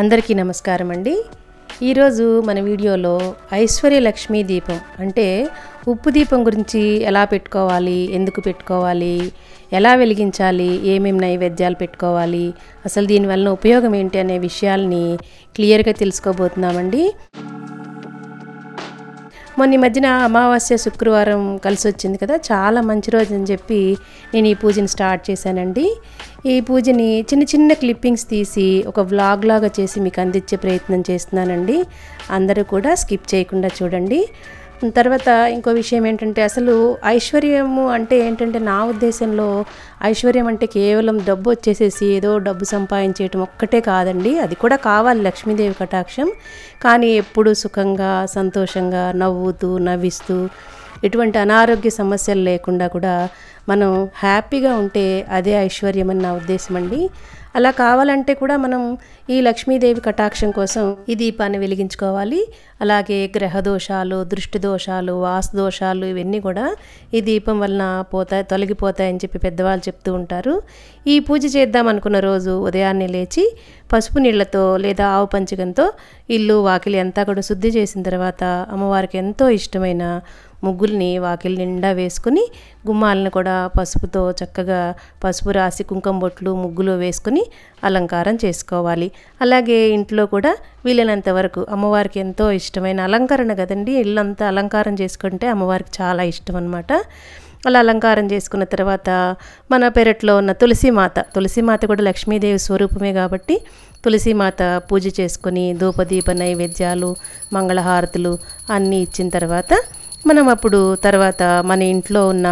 అందరికీ నమస్కారం అండి ఈరోజు మన వీడియోలో ఐశ్వర్యలక్ష్మి దీపం అంటే ఉప్పు దీపం గురించి ఎలా పెట్టుకోవాలి ఎందుకు పెట్టుకోవాలి ఎలా వెలిగించాలి ఏమేమి నైవేద్యాలు పెట్టుకోవాలి అసలు దీనివల్ల ఉపయోగం ఏంటి అనే విషయాల్ని క్లియర్గా తెలుసుకోబోతున్నామండి మొన్న ఈ మధ్యన అమావాస్య శుక్రవారం కలిసి వచ్చింది కదా చాలా మంచి రోజు అని చెప్పి నేను ఈ పూజని స్టార్ట్ చేశానండి ఈ పూజని చిన్న చిన్న క్లిప్పింగ్స్ తీసి ఒక వ్లాగ్ లాగా చేసి మీకు అందించే ప్రయత్నం చేస్తున్నానండి అందరూ కూడా స్కిప్ చేయకుండా చూడండి తర్వాత ఇంకో విషయం ఏంటంటే అసలు ఐశ్వర్యము అంటే ఏంటంటే నా ఉద్దేశంలో ఐశ్వర్యం అంటే కేవలం డబ్బు వచ్చేసేసి ఏదో డబ్బు సంపాదించేయటం ఒక్కటే కాదండి అది కూడా కావాలి లక్ష్మీదేవి కటాక్షం కానీ ఎప్పుడూ సుఖంగా సంతోషంగా నవ్వుతూ నవ్విస్తూ ఎటువంటి అనారోగ్య సమస్యలు లేకుండా కూడా మనం హ్యాపీగా ఉంటే అదే ఐశ్వర్యం అని నా ఉద్దేశం అండి అలా కావాలంటే కూడా మనం ఈ లక్ష్మీదేవి కటాక్షం కోసం ఈ దీపాన్ని వెలిగించుకోవాలి అలాగే గ్రహ దోషాలు దృష్టి దోషాలు వాసు దోషాలు ఇవన్నీ కూడా ఈ దీపం వలన పోతాయి తొలగిపోతాయని చెప్పి పెద్దవాళ్ళు చెప్తూ ఉంటారు ఈ పూజ చేద్దాం అనుకున్న రోజు ఉదయాన్నే లేచి పసుపు నీళ్లతో లేదా ఆవు పంచకంతో ఇల్లు వాకిలి అంతా కూడా శుద్ధి చేసిన తర్వాత అమ్మవారికి ఎంతో ఇష్టమైన ముగ్గుల్ని వాకిలి నిండా వేసుకుని గుమ్మాలను కూడా పసుపుతో చక్కగా పసుపు రాసి కుంకుమ బొట్లు ముగ్గులు వేసుకుని అలంకారం చేసుకోవాలి అలాగే ఇంట్లో కూడా వీలైనంత వరకు అమ్మవారికి ఎంతో ఇష్టమైన అలంకరణ కదండి ఇల్లంతా అలంకారం చేసుకుంటే అమ్మవారికి చాలా ఇష్టం అనమాట అలా అలంకారం చేసుకున్న తర్వాత మన పెరట్లో ఉన్న తులసి మాత కూడా లక్ష్మీదేవి స్వరూపమే కాబట్టి మాత పూజ చేసుకుని ధూపదీప నైవేద్యాలు మంగళహారతులు అన్నీ ఇచ్చిన తర్వాత మనం అప్పుడు తర్వాత మన ఇంట్లో ఉన్న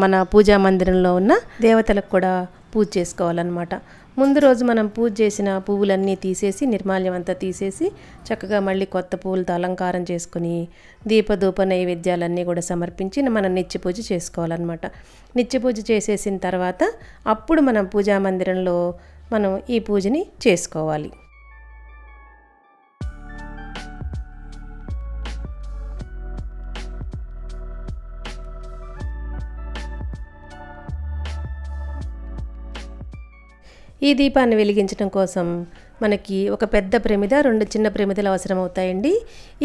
మన పూజా మందిరంలో ఉన్న దేవతలకు కూడా పూజ చేసుకోవాలన్నమాట ముందు రోజు మనం పూజ చేసిన పువ్వులన్నీ తీసేసి నిర్మాల్యం అంతా తీసేసి చక్కగా మళ్ళీ కొత్త పువ్వులతో అలంకారం చేసుకుని దీపధూప నైవేద్యాలన్నీ కూడా సమర్పించి మనం నిత్య పూజ చేసుకోవాలన్నమాట నిత్య పూజ చేసేసిన తర్వాత అప్పుడు మనం పూజా మందిరంలో మనం ఈ పూజని చేసుకోవాలి ఈ దీపాన్ని వెలిగించడం కోసం మనకి ఒక పెద్ద ప్రమిద రెండు చిన్న ప్రమిదలు అవసరమవుతాయండి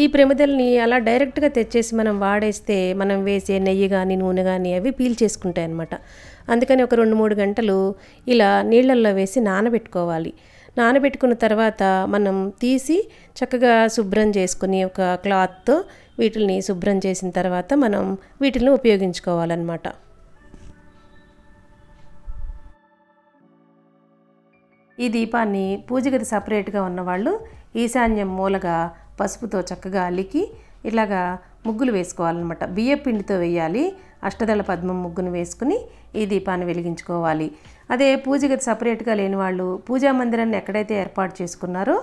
ఈ ప్రమిదల్ని అలా డైరెక్ట్గా తెచ్చేసి మనం వాడేస్తే మనం వేసే నెయ్యి కానీ నూనె కానీ అవి పీల్చేసుకుంటాయి అన్నమాట అందుకని ఒక రెండు మూడు గంటలు ఇలా నీళ్ళల్లో వేసి నానబెట్టుకోవాలి నానబెట్టుకున్న తర్వాత మనం తీసి చక్కగా శుభ్రం చేసుకుని ఒక క్లాత్తో వీటిని శుభ్రం చేసిన తర్వాత మనం వీటిని ఉపయోగించుకోవాలన్నమాట ఈ దీపాన్ని పూజగది సపరేట్గా ఉన్నవాళ్ళు ఈశాన్యం మూలగా పసుపుతో చక్కగా అలికి ఇలాగా ముగ్గులు వేసుకోవాలన్నమాట బియ్య పిండితో వేయాలి అష్టదళ పద్మం ముగ్గును వేసుకుని ఈ దీపాన్ని వెలిగించుకోవాలి అదే పూజగది సపరేట్గా లేని వాళ్ళు పూజా మందిరాన్ని ఎక్కడైతే ఏర్పాటు చేసుకున్నారో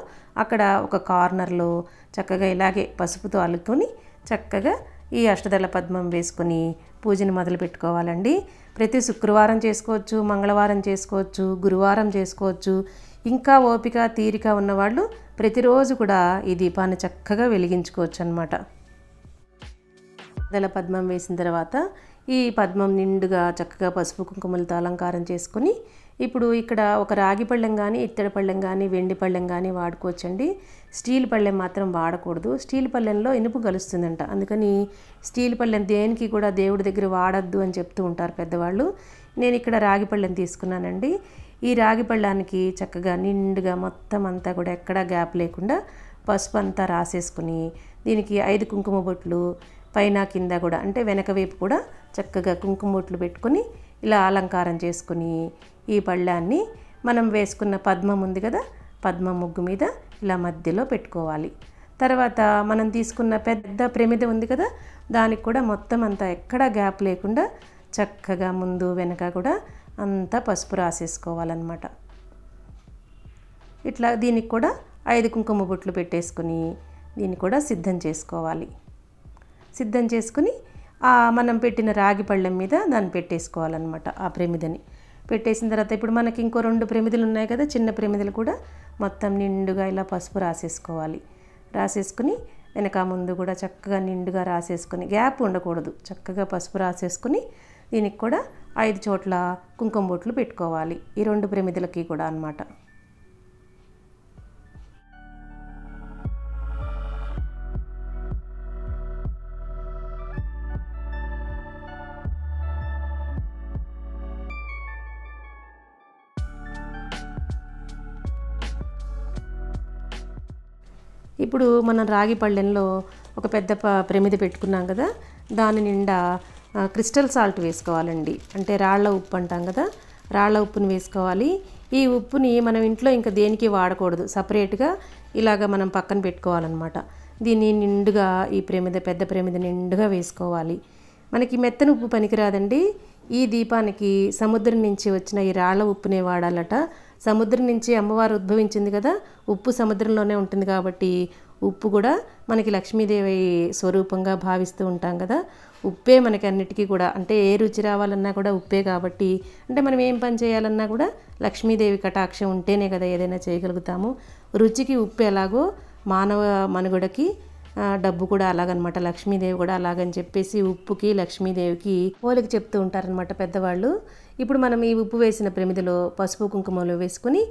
అక్కడ ఒక కార్నర్లో చక్కగా ఇలాగే పసుపుతో అల్లుకొని చక్కగా ఈ అష్టదళ పద్మం వేసుకుని పూజని మొదలు పెట్టుకోవాలండి ప్రతి శుక్రవారం చేసుకోవచ్చు మంగళవారం చేసుకోవచ్చు గురువారం చేసుకోవచ్చు ఇంకా ఓపిక తీరిక ఉన్నవాళ్ళు ప్రతిరోజు కూడా ఈ దీపాన్ని చక్కగా వెలిగించుకోవచ్చు అనమాట దళ పద్మం వేసిన తర్వాత ఈ పద్మం నిండుగా చక్కగా పసుపు కుంకుమలతో అలంకారం చేసుకుని ఇప్పుడు ఇక్కడ ఒక రాగి పళ్ళెం కానీ ఇత్తడి పళ్ళెం కానీ వెండి పళ్ళెం కానీ వాడుకోవచ్చండి స్టీల్ పళ్ళెం మాత్రం వాడకూడదు స్టీల్ పళ్ళెంలో ఇనుపు కలుస్తుందంట అందుకని స్టీల్ పళ్ళెం దేనికి కూడా దేవుడి దగ్గర వాడద్దు అని చెప్తూ ఉంటారు పెద్దవాళ్ళు నేను ఇక్కడ రాగి పళ్ళెం తీసుకున్నానండి ఈ రాగి పళ్ళానికి చక్కగా నిండుగా మొత్తం అంతా కూడా ఎక్కడా గ్యాప్ లేకుండా పసుపు అంతా రాసేసుకుని దీనికి ఐదు కుంకుమ బొట్లు పైన కింద కూడా అంటే వెనక వైపు కూడా చక్కగా కుంకుమ బొట్లు పెట్టుకుని ఇలా అలంకారం చేసుకుని ఈ పళ్ళాన్ని మనం వేసుకున్న పద్మం ఉంది కదా పద్మ ముగ్గు మీద ఇలా మధ్యలో పెట్టుకోవాలి తర్వాత మనం తీసుకున్న పెద్ద ప్రమిద ఉంది కదా దానికి కూడా మొత్తం అంతా ఎక్కడా గ్యాప్ లేకుండా చక్కగా ముందు వెనక కూడా అంతా పసుపు రాసేసుకోవాలన్నమాట ఇట్లా దీనికి కూడా ఐదు కుంకుమ బొట్లు పెట్టేసుకుని దీన్ని కూడా సిద్ధం చేసుకోవాలి సిద్ధం చేసుకుని మనం పెట్టిన రాగి పళ్ళెం మీద దాన్ని పెట్టేసుకోవాలన్నమాట ఆ ప్రమిదని పెట్టేసిన తర్వాత ఇప్పుడు మనకి ఇంకో రెండు ప్రమిదలు ఉన్నాయి కదా చిన్న ప్రమిదలు కూడా మొత్తం నిండుగా ఇలా పసుపు రాసేసుకోవాలి రాసేసుకుని వెనక ముందు కూడా చక్కగా నిండుగా రాసేసుకుని గ్యాప్ ఉండకూడదు చక్కగా పసుపు రాసేసుకుని దీనికి కూడా ఐదు చోట్ల కుంకుమ బొట్లు పెట్టుకోవాలి ఈ రెండు ప్రమిదలకి కూడా అనమాట ఇప్పుడు మనం రాగి పళ్ళెంలో ఒక పెద్ద ప్రమిద పెట్టుకున్నాం కదా దాని నిండా క్రిస్టల్ సాల్ట్ వేసుకోవాలండి అంటే రాళ్ల ఉప్పు అంటాం కదా రాళ్ల ఉప్పుని వేసుకోవాలి ఈ ఉప్పుని మనం ఇంట్లో ఇంకా దేనికి వాడకూడదు సపరేట్గా ఇలాగ మనం పక్కన పెట్టుకోవాలన్నమాట దీన్ని నిండుగా ఈ ప్రమిద పెద్ద ప్రమిద నిండుగా వేసుకోవాలి మనకి మెత్తని ఉప్పు పనికిరాదండి ఈ దీపానికి సముద్రం నుంచి వచ్చిన ఈ రాళ్ల ఉప్పునే వాడాలట సముద్రం నుంచి అమ్మవారు ఉద్భవించింది కదా ఉప్పు సముద్రంలోనే ఉంటుంది కాబట్టి ఉప్పు కూడా మనకి లక్ష్మీదేవి స్వరూపంగా భావిస్తూ ఉంటాం కదా ఉప్పే మనకి అన్నిటికీ కూడా అంటే ఏ రుచి రావాలన్నా కూడా ఉప్పే కాబట్టి అంటే మనం ఏం పని చేయాలన్నా కూడా లక్ష్మీదేవి కటాక్షం ఉంటేనే కదా ఏదైనా చేయగలుగుతాము రుచికి ఉప్పు ఎలాగో మానవ మనుగడకి డబ్బు కూడా అలాగనమాట లక్ష్మీదేవి కూడా అలాగని చెప్పేసి ఉప్పుకి లక్ష్మీదేవికి పోలికి చెప్తూ ఉంటారనమాట పెద్దవాళ్ళు ఇప్పుడు మనం ఈ ఉప్పు వేసిన ప్రమిదిలో పసుపు కుంకుమలు వేసుకుని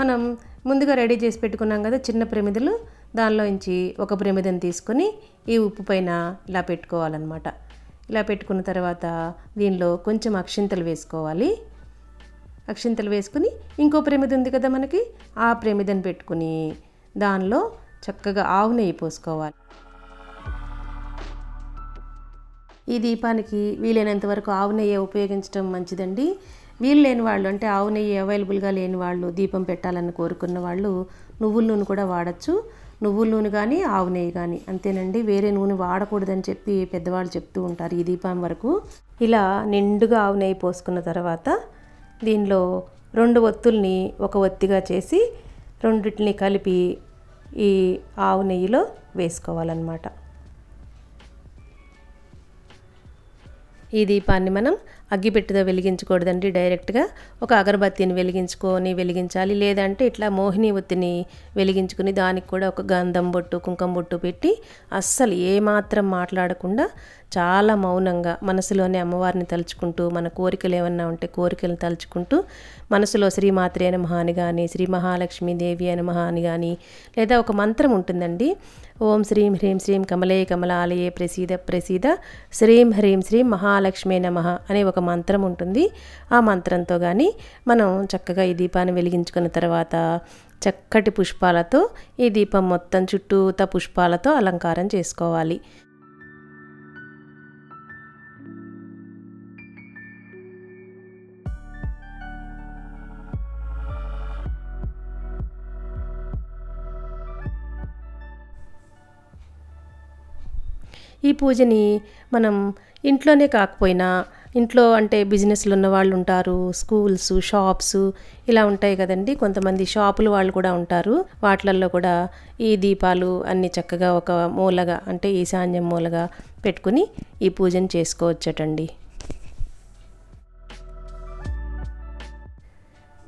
మనం ముందుగా రెడీ చేసి పెట్టుకున్నాం కదా చిన్న ప్రమిదలు దానిలో నుంచి ఒక ప్రమిదని తీసుకొని ఈ ఉప్పు పైన ఇలా పెట్టుకోవాలన్నమాట ఇలా పెట్టుకున్న తర్వాత దీనిలో కొంచెం అక్షింతలు వేసుకోవాలి అక్షింతలు వేసుకుని ఇంకో ప్రమిద ఉంది కదా మనకి ఆ ప్రమిదని పెట్టుకుని దానిలో చక్కగా ఆవు నెయ్యి పోసుకోవాలి ఈ దీపానికి వీలైనంత వరకు ఆవు నెయ్యి ఉపయోగించడం మంచిదండి వీలు లేని వాళ్ళు అంటే ఆవు నెయ్యి అవైలబుల్గా లేని వాళ్ళు దీపం పెట్టాలని కోరుకున్న వాళ్ళు నువ్వుల నూనె కూడా వాడచ్చు నువ్వుల నూనె కానీ ఆవు నెయ్యి కానీ అంతేనండి వేరే నూనె వాడకూడదని చెప్పి పెద్దవాళ్ళు చెప్తూ ఉంటారు ఈ దీపం వరకు ఇలా నిండుగా ఆవు నెయ్యి పోసుకున్న తర్వాత దీనిలో రెండు ఒత్తుల్ని ఒక ఒత్తిగా చేసి రెండింటిని కలిపి ఈ ఆవు నెయ్యిలో వేసుకోవాలన్నమాట ఈ దీపాన్ని మనం అగ్గిపెట్టితో వెలిగించకూడదండి డైరెక్ట్గా ఒక అగరబత్తిని వెలిగించుకొని వెలిగించాలి లేదంటే ఇట్లా మోహిని ఒత్తిని వెలిగించుకుని దానికి కూడా ఒక గంధం బొట్టు కుంకుమ బొట్టు పెట్టి అస్సలు ఏమాత్రం మాట్లాడకుండా చాలా మౌనంగా మనసులోనే అమ్మవారిని తలుచుకుంటూ మన కోరికలు ఏమన్నా ఉంటే కోరికలను తలుచుకుంటూ మనసులో శ్రీమాత్రే నమహ అని కానీ శ్రీ మహాలక్ష్మీదేవి అని మహా అని కానీ లేదా ఒక మంత్రం ఉంటుందండి ఓం శ్రీం హ్రీం శ్రీం కమలే కమలాలయే ప్రసీద ప్రసీద శ్రీం హ్రీం శ్రీం మహాలక్ష్మీ నమ అనే ఒక ఒక మంత్రం ఉంటుంది ఆ మంత్రంతో కానీ మనం చక్కగా ఈ దీపాన్ని వెలిగించుకున్న తర్వాత చక్కటి పుష్పాలతో ఈ దీపం మొత్తం చుట్టూత పుష్పాలతో అలంకారం చేసుకోవాలి ఈ పూజని మనం ఇంట్లోనే కాకపోయినా ఇంట్లో అంటే బిజినెస్లు ఉన్న వాళ్ళు ఉంటారు స్కూల్స్ షాప్స్ ఇలా ఉంటాయి కదండి కొంతమంది షాపులు వాళ్ళు కూడా ఉంటారు వాటిలలో కూడా ఈ దీపాలు అన్ని చక్కగా ఒక మూలగా అంటే ఈశాన్యం మూలగా పెట్టుకుని ఈ పూజను చేసుకోవచ్చటండి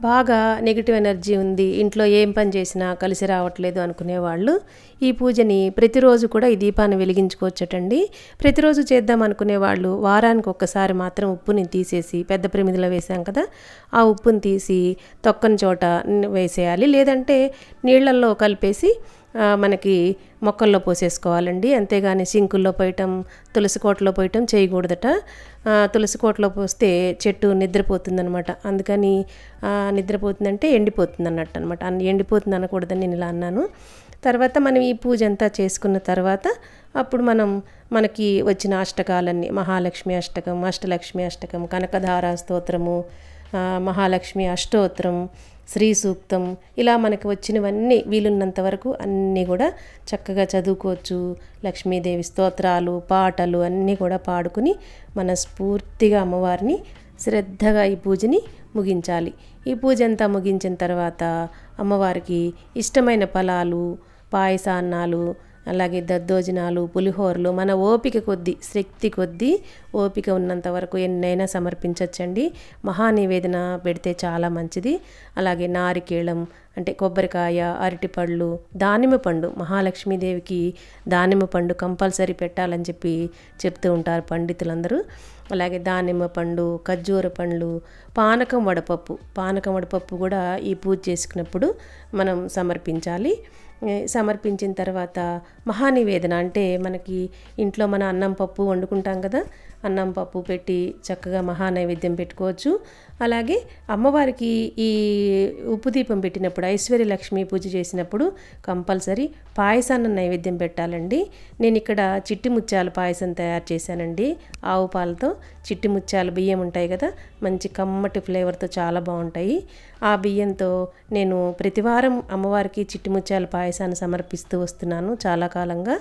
బాగా నెగిటివ్ ఎనర్జీ ఉంది ఇంట్లో ఏం పని చేసినా కలిసి రావట్లేదు అనుకునేవాళ్ళు ఈ పూజని ప్రతిరోజు కూడా ఈ దీపాన్ని వెలిగించుకోవచ్చటండి ప్రతిరోజు చేద్దాం అనుకునే వాళ్ళు వారానికి ఒక్కసారి మాత్రం ఉప్పుని తీసేసి పెద్ద ప్రమిదిలో వేసాం కదా ఆ ఉప్పుని తీసి తొక్కని చోట వేసేయాలి లేదంటే నీళ్లల్లో కలిపేసి మనకి మొక్కల్లో పోసేసుకోవాలండి అంతేగాని సింకుల్లో పోయటం తులసి కోటలో పోయటం చేయకూడదట తులసి కోటలో పోస్తే చెట్టు నిద్రపోతుందనమాట అందుకని నిద్రపోతుందంటే ఎండిపోతుంది అన్నట్టు అనమాట ఎండిపోతుంది అనకూడదని నేను ఇలా అన్నాను తర్వాత మనం ఈ పూజ అంతా చేసుకున్న తర్వాత అప్పుడు మనం మనకి వచ్చిన అష్టకాలన్నీ మహాలక్ష్మి అష్టకం అష్టలక్ష్మి అష్టకం కనకధారా స్తోత్రము మహాలక్ష్మి అష్టోత్రం శ్రీ సూక్తం ఇలా మనకు వచ్చినవన్నీ వీలున్నంత వరకు అన్నీ కూడా చక్కగా చదువుకోవచ్చు లక్ష్మీదేవి స్తోత్రాలు పాటలు అన్నీ కూడా పాడుకుని మనస్ఫూర్తిగా అమ్మవారిని శ్రద్ధగా ఈ పూజని ముగించాలి ఈ పూజ అంతా ముగించిన తర్వాత అమ్మవారికి ఇష్టమైన ఫలాలు పాయసాన్నాలు అలాగే దద్దోజనాలు పులిహోరలు మన ఓపిక కొద్దీ శక్తి కొద్దీ ఓపిక ఉన్నంత వరకు ఎన్నైనా సమర్పించవచ్చండి మహానివేదన పెడితే చాలా మంచిది అలాగే నారికేళం అంటే కొబ్బరికాయ అరటిపళ్ళు దానిమ్మ పండు మహాలక్ష్మీదేవికి దానిమ్మ పండు కంపల్సరీ పెట్టాలని చెప్పి చెప్తూ ఉంటారు పండితులందరూ అలాగే దానిమ్మ పండు ఖర్జూర పండ్లు పానకం వడపప్పు పానకం వడపప్పు కూడా ఈ పూజ చేసుకున్నప్పుడు మనం సమర్పించాలి సమర్పించిన తర్వాత మహానివేదన అంటే మనకి ఇంట్లో మన అన్నం పప్పు వండుకుంటాం కదా అన్నం పప్పు పెట్టి చక్కగా మహానైవేద్యం పెట్టుకోవచ్చు అలాగే అమ్మవారికి ఈ ఉప్పు దీపం పెట్టినప్పుడు ఐశ్వర్యలక్ష్మి పూజ చేసినప్పుడు కంపల్సరీ పాయసాన్ని నైవేద్యం పెట్టాలండి నేను ఇక్కడ చిట్టి ముత్యాల పాయసం తయారు చేశానండి ఆవు పాలతో చిట్టి ముత్యాల బియ్యం ఉంటాయి కదా మంచి కమ్మటి ఫ్లేవర్తో చాలా బాగుంటాయి ఆ బియ్యంతో నేను ప్రతివారం అమ్మవారికి చిట్టి ముత్యాల పాయసాన్ని సమర్పిస్తూ వస్తున్నాను చాలా కాలంగా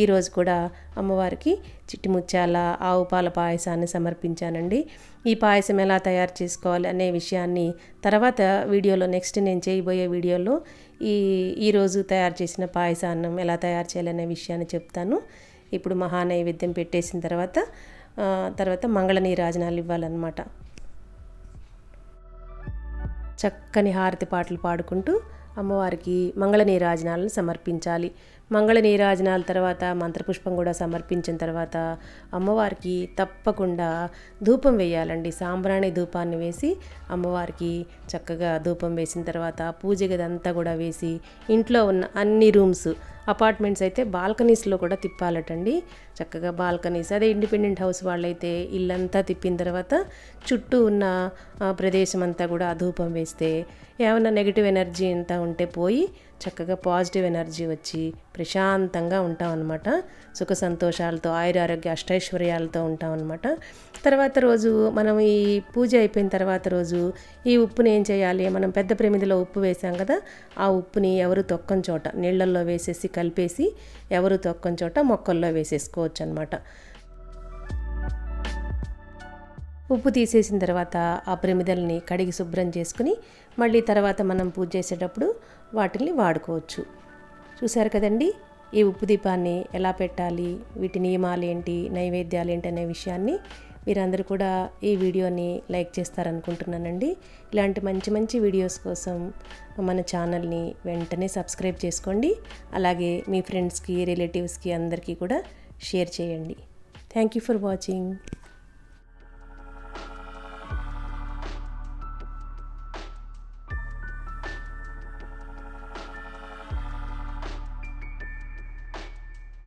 ఈరోజు కూడా అమ్మవారికి చిట్టిముత్యాల ఆవు పాల పాయసాన్ని సమర్పించానండి ఈ పాయసం ఎలా తయారు చేసుకోవాలి అనే విషయాన్ని తర్వాత వీడియోలో నెక్స్ట్ నేను చేయబోయే వీడియోలో ఈ ఈరోజు తయారు చేసిన పాయసాన్నం ఎలా తయారు చేయాలనే విషయాన్ని చెప్తాను ఇప్పుడు మహానైవేద్యం పెట్టేసిన తర్వాత తర్వాత మంగళ నీరాజనాలు ఇవ్వాలన్నమాట చక్కని హారతి పాటలు పాడుకుంటూ అమ్మవారికి మంగళ నీరాజనాలను సమర్పించాలి మంగళ నీరాజనాల తర్వాత మంత్రపుష్పం కూడా సమర్పించిన తర్వాత అమ్మవారికి తప్పకుండా ధూపం వేయాలండి సాంబ్రాణి ధూపాన్ని వేసి అమ్మవారికి చక్కగా ధూపం వేసిన తర్వాత పూజ గదంతా కూడా వేసి ఇంట్లో ఉన్న అన్ని రూమ్స్ అపార్ట్మెంట్స్ అయితే బాల్కనీస్లో కూడా తిప్పాలటండి చక్కగా బాల్కనీస్ అదే ఇండిపెండెంట్ హౌస్ వాళ్ళైతే ఇల్లంతా తిప్పిన తర్వాత చుట్టూ ఉన్న ప్రదేశం అంతా కూడా అధూపం వేస్తే ఏమైనా నెగిటివ్ ఎనర్జీ అంతా ఉంటే పోయి చక్కగా పాజిటివ్ ఎనర్జీ వచ్చి ప్రశాంతంగా ఉంటాం అనమాట సుఖ సంతోషాలతో ఆయురారోగ్య అష్టైశ్వర్యాలతో ఉంటాం అనమాట తర్వాత రోజు మనం ఈ పూజ అయిపోయిన తర్వాత రోజు ఈ ఉప్పుని ఏం చేయాలి మనం పెద్ద ప్రమిదిలో ఉప్పు వేసాం కదా ఆ ఉప్పుని ఎవరు తొక్కని చోట నీళ్ళల్లో వేసేసి కలిపేసి ఎవరు తొక్కని చోట మొక్కల్లో వేసేసుకోవచ్చు అనమాట ఉప్పు తీసేసిన తర్వాత ఆ ప్రమిదల్ని కడిగి శుభ్రం చేసుకుని మళ్ళీ తర్వాత మనం పూజ చేసేటప్పుడు వాటిని వాడుకోవచ్చు చూశారు కదండి ఈ ఉప్పు దీపాన్ని ఎలా పెట్టాలి వీటి నియమాలు ఏంటి నైవేద్యాలు ఏంటి అనే విషయాన్ని మీరందరూ కూడా ఈ వీడియోని లైక్ చేస్తారనుకుంటున్నానండి ఇలాంటి మంచి మంచి వీడియోస్ కోసం మన ఛానల్ని వెంటనే సబ్స్క్రైబ్ చేసుకోండి అలాగే మీ ఫ్రెండ్స్కి రిలేటివ్స్కి అందరికీ కూడా షేర్ చేయండి థ్యాంక్ యూ ఫర్ వాచింగ్